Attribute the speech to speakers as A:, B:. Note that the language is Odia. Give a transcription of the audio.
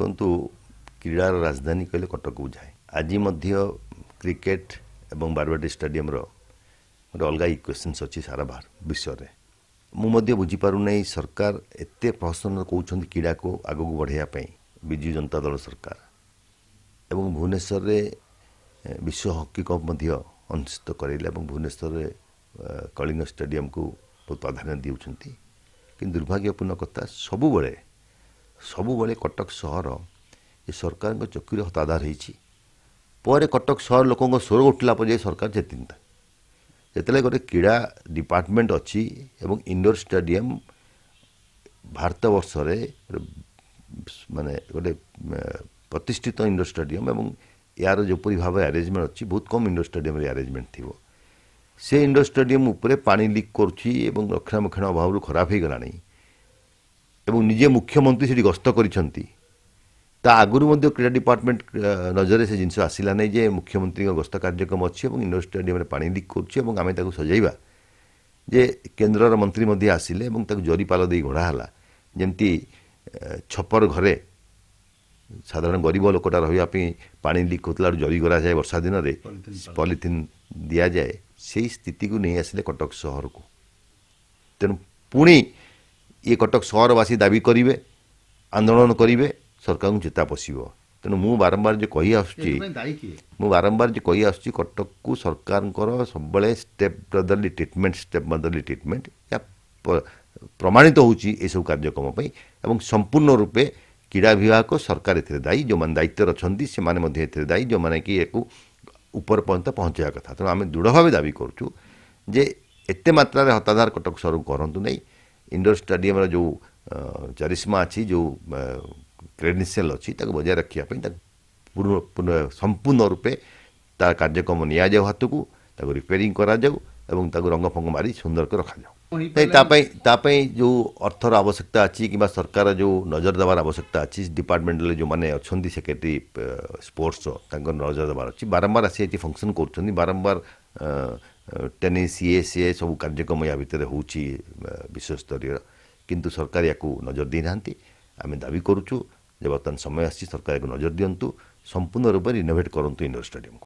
A: ଦେଖନ୍ତୁ କ୍ରୀଡ଼ାର ରାଜଧାନୀ କହିଲେ କଟକକୁ ଯାଏ ଆଜି ମଧ୍ୟ କ୍ରିକେଟ୍ ଏବଂ ବାରବାଟୀ ଷ୍ଟାଡିୟମ୍ର ଗୋଟେ ଅଲଗା ଇକ୍ୱେସନ୍ସ ଅଛି ସାରା ବାହାର ବିଷୟରେ ମୁଁ ମଧ୍ୟ ବୁଝିପାରୁନାହିଁ ସରକାର ଏତେ ପ୍ରସନ୍ନ କହୁଛନ୍ତି କ୍ରୀଡ଼ାକୁ ଆଗକୁ ବଢ଼ାଇବା ପାଇଁ ବିଜୁ ଜନତା ଦଳ ସରକାର ଏବଂ ଭୁବନେଶ୍ୱରରେ ବିଶ୍ୱ ହକି କପ୍ ମଧ୍ୟ ଅନୁଷ୍ଠିତ କରେଇଲେ ଏବଂ ଭୁବନେଶ୍ୱରରେ କଳିଙ୍ଗ ଷ୍ଟାଡିୟମ୍କୁ ବହୁତ ପ୍ରାଧାନ୍ୟ ଦେଉଛନ୍ତି କିନ୍ତୁ ଦୁର୍ଭାଗ୍ୟପୂର୍ଣ୍ଣ କଥା ସବୁବେଳେ ସବୁବେଳେ କଟକ ସହର ଏ ସରକାରଙ୍କ ଚକିରେ ହତାଧାର ହୋଇଛି ପରେ କଟକ ସହର ଲୋକଙ୍କ ସ୍ୱର ଉଠିଲା ପରେ ଯାଇ ସରକାର ଚେତିନ୍ତା ଯେତେବେଳେ ଗୋଟେ କ୍ରୀଡ଼ା ଡିପାର୍ଟମେଣ୍ଟ ଅଛି ଏବଂ ଇଣ୍ଡୋର ଷ୍ଟାଡ଼ିୟମ୍ ଭାରତବର୍ଷରେ ମାନେ ଗୋଟେ ପ୍ରତିଷ୍ଠିତ ଇଣ୍ଡୋର ଷ୍ଟାଡ଼ିୟମ୍ ଏବଂ ଏହାର ଯେପରି ଭାବେ ଆରେଞ୍ଜମେଣ୍ଟ ଅଛି ବହୁତ କମ୍ ଇଣ୍ଡୋର ଷ୍ଟାଡ଼ିୟମ୍ରେ ଆରେଞ୍ଜମେଣ୍ଟ ଥିବ ସେ ଇଣ୍ଡୋର ଷ୍ଟାଡ଼ିୟମ୍ ଉପରେ ପାଣି ଲିକ୍ କରୁଛି ଏବଂ ରକ୍ଷଣାବେକ୍ଷଣ ଅଭାବରୁ ଖରାପ ହୋଇଗଲାଣି ଏବଂ ନିଜେ ମୁଖ୍ୟମନ୍ତ୍ରୀ ସେଠି ଗସ୍ତ କରିଛନ୍ତି ତା ଆଗରୁ ମଧ୍ୟ କ୍ରୀଡ଼ା ଡିପାର୍ଟମେଣ୍ଟ ନଜରରେ ସେ ଜିନିଷ ଆସିଲା ନାହିଁ ଯେ ମୁଖ୍ୟମନ୍ତ୍ରୀଙ୍କ ଗସ୍ତ କାର୍ଯ୍ୟକ୍ରମ ଅଛି ଏବଂ ଇଣ୍ଡୋର ଷ୍ଟାଡିୟମରେ ପାଣି ଲିକ୍ କରୁଛି ଏବଂ ଆମେ ତାକୁ ସଜାଇବା ଯେ କେନ୍ଦ୍ରର ମନ୍ତ୍ରୀ ମଧ୍ୟ ଆସିଲେ ଏବଂ ତାକୁ ଜରିପାଲ ଦେଇ ଘୋଡ଼ା ହେଲା ଯେମିତି ଛପର ଘରେ ସାଧାରଣ ଗରିବ ଲୋକଟା ରହିବା ପାଇଁ ପାଣି ଲିକ୍ ହେଉଥିଲା ଜରି କରାଯାଏ ବର୍ଷା ଦିନରେ ପଲିଥିନ୍ ଦିଆଯାଏ ସେହି ସ୍ଥିତିକୁ ନେଇ ଆସିଲେ କଟକ ସହରକୁ ତେଣୁ ପୁଣି ଇଏ କଟକ ସହରବାସୀ ଦାବି କରିବେ ଆନ୍ଦୋଳନ କରିବେ ସରକାରଙ୍କୁ ଚେତା ପଶିବ ତେଣୁ ମୁଁ ବାରମ୍ବାର ଯେ କହି ଆସୁଛି ମୁଁ ବାରମ୍ବାର ଯେ କହି ଆସୁଛି କଟକକୁ ସରକାରଙ୍କର ସବୁବେଳେ step brotherly treatment step brotherly treatment ଏହା ପ୍ରମାଣିତ ହେଉଛି ଏସବୁ କାର୍ଯ୍ୟକ୍ରମ ପାଇଁ ଏବଂ ସମ୍ପୂର୍ଣ୍ଣ ରୂପେ କ୍ରୀଡ଼ା ବିଭାଗ ସରକାର ଏଥିରେ ଦାୟୀ ଯେଉଁମାନେ ଦାୟିତ୍ୱରେ ଅଛନ୍ତି ସେମାନେ ମଧ୍ୟ ଏଥିରେ ଦାୟୀ ଯେଉଁମାନେ କି ଏହାକୁ ଉପର ପର୍ଯ୍ୟନ୍ତ ପହଞ୍ଚାଇବା କଥା ତେଣୁ ଆମେ ଦୃଢ଼ ଭାବେ ଦାବି କରୁଛୁ ଯେ ଏତେ ମାତ୍ରାରେ ହତାଧାର କଟକ ସହରକୁ କରନ୍ତୁ ନାହିଁ ଇଣ୍ଡୋର ଷ୍ଟାଡ଼ିୟମର ଯେଉଁ ଚାରିସୀମା ଅଛି ଯେଉଁ କ୍ରେଡେନ୍ସିଆଲ ଅଛି ତାକୁ ବଜାୟ ରଖିବା ପାଇଁ ତାକୁ ସମ୍ପୂର୍ଣ୍ଣ ରୂପେ ତା କାର୍ଯ୍ୟକ୍ରମ ନିଆଯାଉ ହାତକୁ ତାକୁ ରିପେୟାରିଂ କରାଯାଉ ଏବଂ ତାକୁ ରଙ୍ଗ ଫଙ୍ଗ ମାରି ସୁନ୍ଦର କରି ରଖାଯାଉ ତା ପାଇଁ ତା ପାଇଁ ଯେଉଁ ଅର୍ଥର ଆବଶ୍ୟକତା ଅଛି କିମ୍ବା ସରକାର ଯେଉଁ ନଜର ଦେବାର ଆବଶ୍ୟକତା ଅଛି ଡିପାର୍ଟମେଣ୍ଟରେ ଯେଉଁମାନେ ଅଛନ୍ତି ସେକ୍ରେଟେରୀ ସ୍ପୋର୍ଟସର ତାଙ୍କର ନଜର ଦେବାର ଅଛି ବାରମ୍ବାର ଆସି ଏଠି ଫଙ୍କସନ୍ କରୁଛନ୍ତି ବାରମ୍ବାର ଟେନିସ୍ ଇଏ ସିଏ ସବୁ କାର୍ଯ୍ୟକ୍ରମ ୟା ଭିତରେ ହେଉଛି ବିଶ୍ୱସ୍ତରୀୟ କିନ୍ତୁ ସରକାର ୟାକୁ ନଜର ଦେଇନାହାନ୍ତି ଆମେ ଦାବି କରୁଛୁ ଯେ ବର୍ତ୍ତମାନ ସମୟ ଆସିଛି ସରକାର ୟାକୁ ନଜର ଦିଅନ୍ତୁ ସମ୍ପୂର୍ଣ୍ଣ ରୂପେ ରିନୋଭେଟ୍ କରନ୍ତୁ ଇଣ୍ଡୋର ଷ୍ଟାଡ଼ିୟମକୁ